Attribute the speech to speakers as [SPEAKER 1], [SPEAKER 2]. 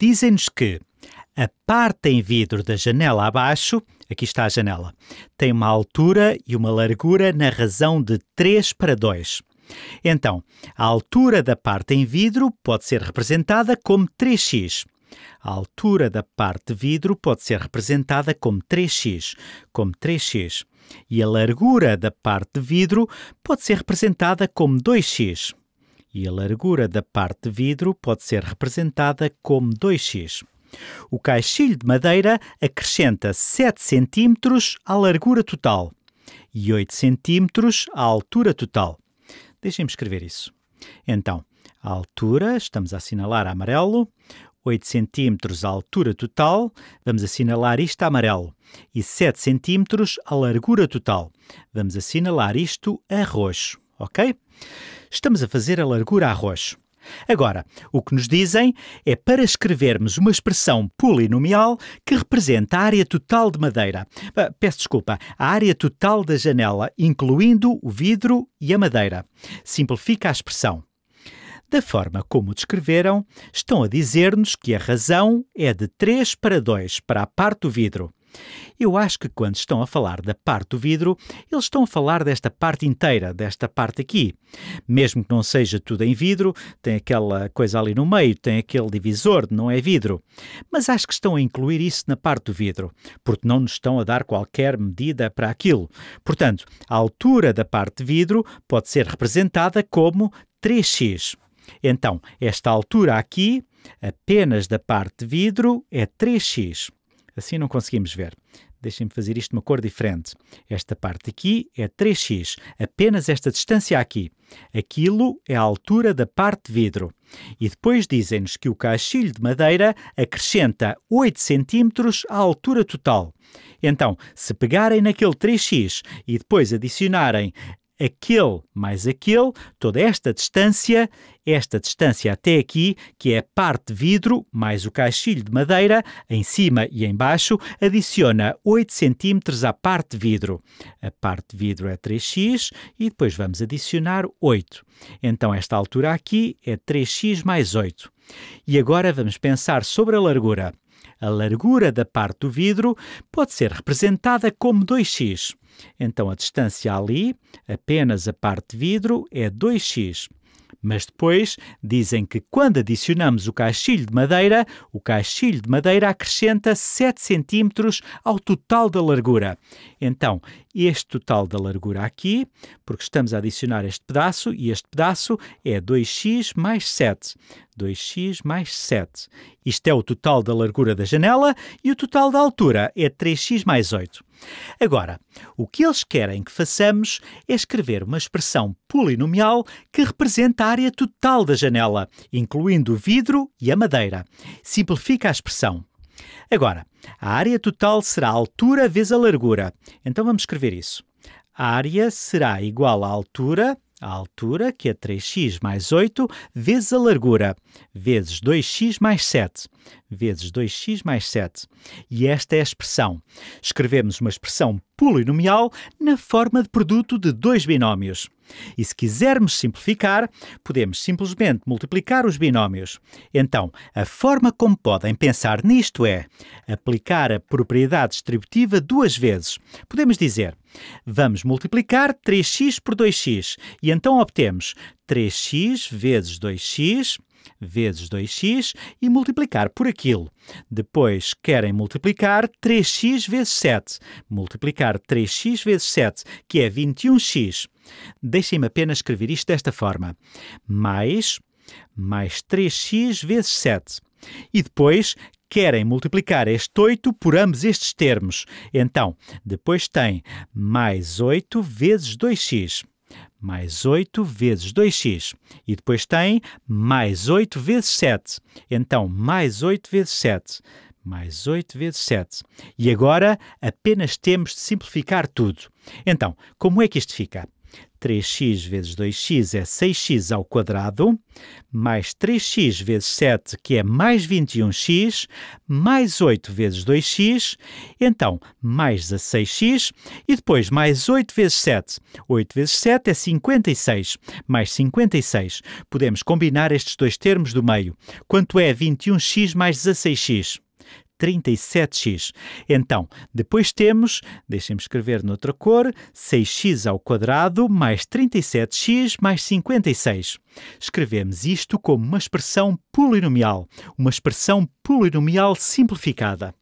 [SPEAKER 1] dizem-nos que a parte em vidro da janela abaixo, aqui está a janela, tem uma altura e uma largura na razão de 3 para 2. Então, a altura da parte em vidro pode ser representada como 3x. A altura da parte de vidro pode ser representada como 3x, como 3x. E a largura da parte de vidro pode ser representada como 2x e a largura da parte de vidro pode ser representada como 2x. O caixilho de madeira acrescenta 7 cm à largura total e 8 cm à altura total. Deixem-me escrever isso. Então, a altura, estamos a assinalar a amarelo, 8 cm à altura total, vamos assinalar isto a amarelo, e 7 cm à largura total, vamos assinalar isto a roxo ok? Estamos a fazer a largura a roxo. Agora, o que nos dizem é para escrevermos uma expressão polinomial que representa a área total de madeira. Ah, peço desculpa, a área total da janela, incluindo o vidro e a madeira. Simplifica a expressão. Da forma como descreveram, estão a dizer-nos que a razão é de 3 para 2 para a parte do vidro eu acho que quando estão a falar da parte do vidro, eles estão a falar desta parte inteira, desta parte aqui. Mesmo que não seja tudo em vidro, tem aquela coisa ali no meio, tem aquele divisor, não é vidro. Mas acho que estão a incluir isso na parte do vidro, porque não nos estão a dar qualquer medida para aquilo. Portanto, a altura da parte de vidro pode ser representada como 3x. Então, esta altura aqui, apenas da parte de vidro, é 3x. Assim não conseguimos ver. Deixem-me fazer isto uma cor diferente. Esta parte aqui é 3x, apenas esta distância aqui. Aquilo é a altura da parte de vidro. E depois dizem-nos que o caixilho de madeira acrescenta 8 cm à altura total. Então, se pegarem naquele 3x e depois adicionarem aquele é mais aquele, toda esta distância, esta distância até aqui, que é a parte de vidro mais o caixilho de madeira, em cima e em baixo, adiciona 8 cm à parte de vidro. A parte de vidro é 3x e depois vamos adicionar 8. Então esta altura aqui é 3x mais 8. E agora vamos pensar sobre a largura. A largura da parte do vidro pode ser representada como 2x. Então a distância ali, apenas a parte de vidro, é 2x. Mas depois dizem que quando adicionamos o caixilho de madeira, o caixilho de madeira acrescenta 7 cm ao total da largura. Então, este total da largura aqui, porque estamos a adicionar este pedaço e este pedaço é 2x mais 7. 2x mais 7. Isto é o total da largura da janela e o total da altura é 3x mais 8. Agora, o que eles querem que façamos é escrever uma expressão polinomial que representa a área total da janela, incluindo o vidro e a madeira. Simplifica a expressão. Agora, a área total será a altura vezes a largura. Então vamos escrever isso. A área será igual à altura a altura, que é 3x mais 8, vezes a largura, vezes 2x mais 7, vezes 2x mais 7. E esta é a expressão. Escrevemos uma expressão polinomial na forma de produto de dois binómios. E se quisermos simplificar, podemos simplesmente multiplicar os binómios. Então, a forma como podem pensar nisto é aplicar a propriedade distributiva duas vezes. Podemos dizer, vamos multiplicar 3x por 2x e então obtemos 3x vezes 2x vezes 2x e multiplicar por aquilo. Depois querem multiplicar 3x vezes 7, multiplicar 3x vezes 7, que é 21x. Deixem-me apenas escrever isto desta forma: mais mais 3x vezes 7. E depois querem multiplicar este 8 por ambos estes termos. Então, depois tem mais 8 vezes 2x. Mais 8 vezes 2x. E depois tem mais 8 vezes 7. Então, mais 8 vezes 7 mais 8 vezes 7. E agora apenas temos de simplificar tudo. Então, como é que isto fica? 3x vezes 2x é 6x ao quadrado, mais 3x vezes 7, que é mais 21x, mais 8 vezes 2x, então mais 16x, e depois mais 8 vezes 7. 8 vezes 7 é 56, mais 56. Podemos combinar estes dois termos do meio. Quanto é 21x mais 16x? 37x. Então, depois temos, deixem-me escrever noutra cor, 6x ao quadrado mais 37x mais 56. Escrevemos isto como uma expressão polinomial, uma expressão polinomial simplificada.